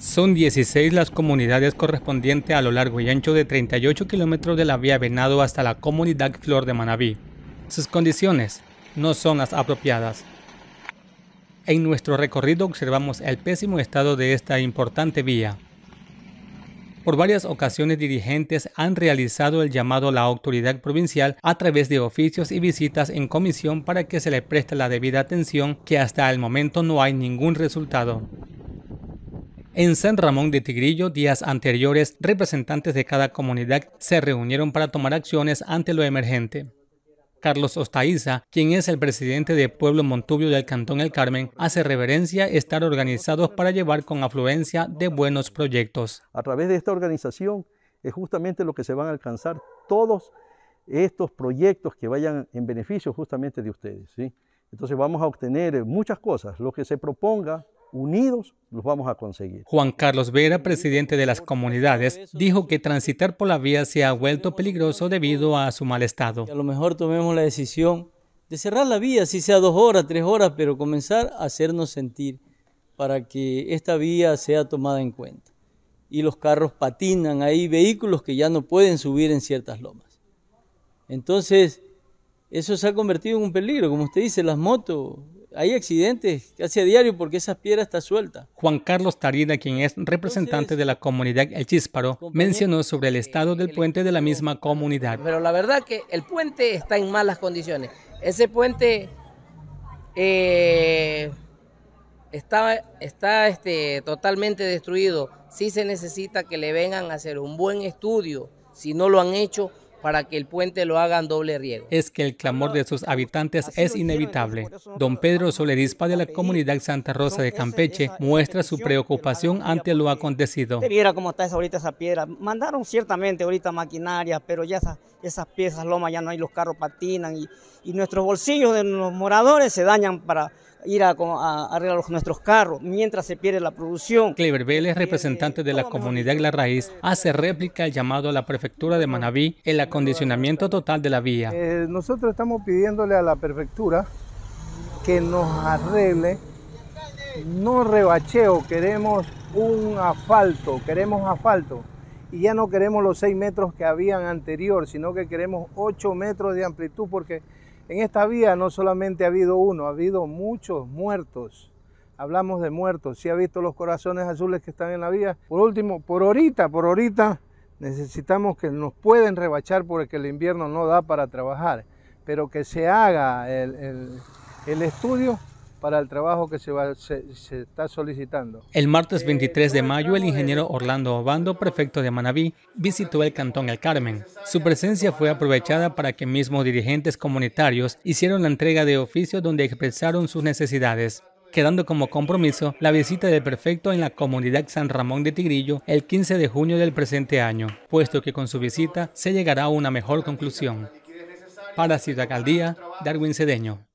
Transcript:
Son 16 las comunidades correspondientes a lo largo y ancho de 38 kilómetros de la vía Venado hasta la comunidad Flor de Manabí. Sus condiciones no son las apropiadas. En nuestro recorrido observamos el pésimo estado de esta importante vía. Por varias ocasiones dirigentes han realizado el llamado a la autoridad provincial a través de oficios y visitas en comisión para que se le preste la debida atención que hasta el momento no hay ningún resultado. En San Ramón de Tigrillo, días anteriores, representantes de cada comunidad se reunieron para tomar acciones ante lo emergente. Carlos Ostaiza, quien es el presidente de Pueblo Montubio del Cantón El Carmen, hace reverencia estar organizados para llevar con afluencia de buenos proyectos. A través de esta organización es justamente lo que se van a alcanzar todos estos proyectos que vayan en beneficio justamente de ustedes. Entonces vamos a obtener eh, muchas cosas, lo que se proponga unidos los vamos a conseguir. Juan Carlos Vera, presidente de las comunidades, dijo que transitar por la vía se ha vuelto peligroso debido a su mal estado. A lo mejor tomemos la decisión de cerrar la vía, si sea dos horas, tres horas, pero comenzar a hacernos sentir para que esta vía sea tomada en cuenta. Y los carros patinan, hay vehículos que ya no pueden subir en ciertas lomas. Entonces, eso se ha convertido en un peligro, como usted dice, las motos, hay accidentes casi a diario porque esa piedra está suelta. Juan Carlos Tarida, quien es representante de la comunidad El Chisparo, mencionó sobre el eh, estado del puente de la misma comunidad. Pero la verdad que el puente está en malas condiciones. Ese puente eh, está, este, totalmente destruido. Sí se necesita que le vengan a hacer un buen estudio. Si no lo han hecho, para que el puente lo hagan doble riego. Es que el clamor de sus habitantes es inevitable. Don Pedro Solerispa de la comunidad Santa Rosa de Campeche muestra su preocupación ante lo acontecido. Mira cómo está esa, ahorita esa piedra. Mandaron ciertamente ahorita maquinaria, pero ya esas, piezas lomas ya no hay, los carros patinan y, y nuestros bolsillos de los moradores se dañan para ir a, arreglar nuestros carros mientras se pierde la producción. Clever Vélez, representante de la comunidad La Raíz, hace réplica al llamado a la prefectura de Manabí el acondicionamiento total de la vía. Eh, nosotros estamos pidiéndole a la prefectura que nos arregle, no rebacheo, queremos un asfalto, queremos asfalto. Y ya no queremos los 6 metros que habían anterior, sino que queremos 8 metros de amplitud porque en esta vía no solamente ha habido uno, ha habido muchos muertos. Hablamos de muertos. Si ha visto los corazones azules que están en la vía. Por último, por ahorita, por ahorita, necesitamos que nos pueden rebachar porque el invierno no da para trabajar. Pero que se haga el estudio para el trabajo que se, está solicitando. El martes 23 de mayo, el ingeniero Orlando Obando, prefecto de Manabí, visitó el Cantón El Carmen. Su presencia fue aprovechada para que mismos dirigentes comunitarios hicieron la entrega de oficios donde expresaron sus necesidades quedando como compromiso la visita del prefecto en la comunidad San Ramón de Tigrillo el 15 de junio del presente año, puesto que con su visita se llegará a una mejor conclusión. Para Ciudad Darwin Cedeño.